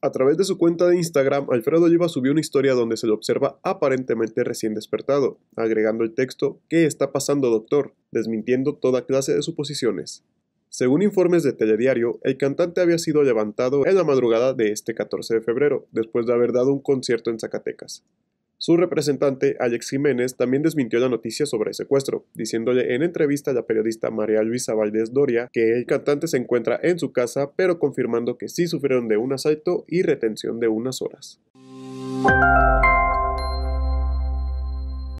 A través de su cuenta de Instagram, Alfredo Oliva subió una historia donde se le observa aparentemente recién despertado, agregando el texto ¿Qué está pasando, doctor?, desmintiendo toda clase de suposiciones. Según informes de Telediario, el cantante había sido levantado en la madrugada de este 14 de febrero, después de haber dado un concierto en Zacatecas. Su representante, Alex Jiménez, también desmintió la noticia sobre el secuestro, diciéndole en entrevista a la periodista María Luisa Valdés Doria que el cantante se encuentra en su casa, pero confirmando que sí sufrieron de un asalto y retención de unas horas.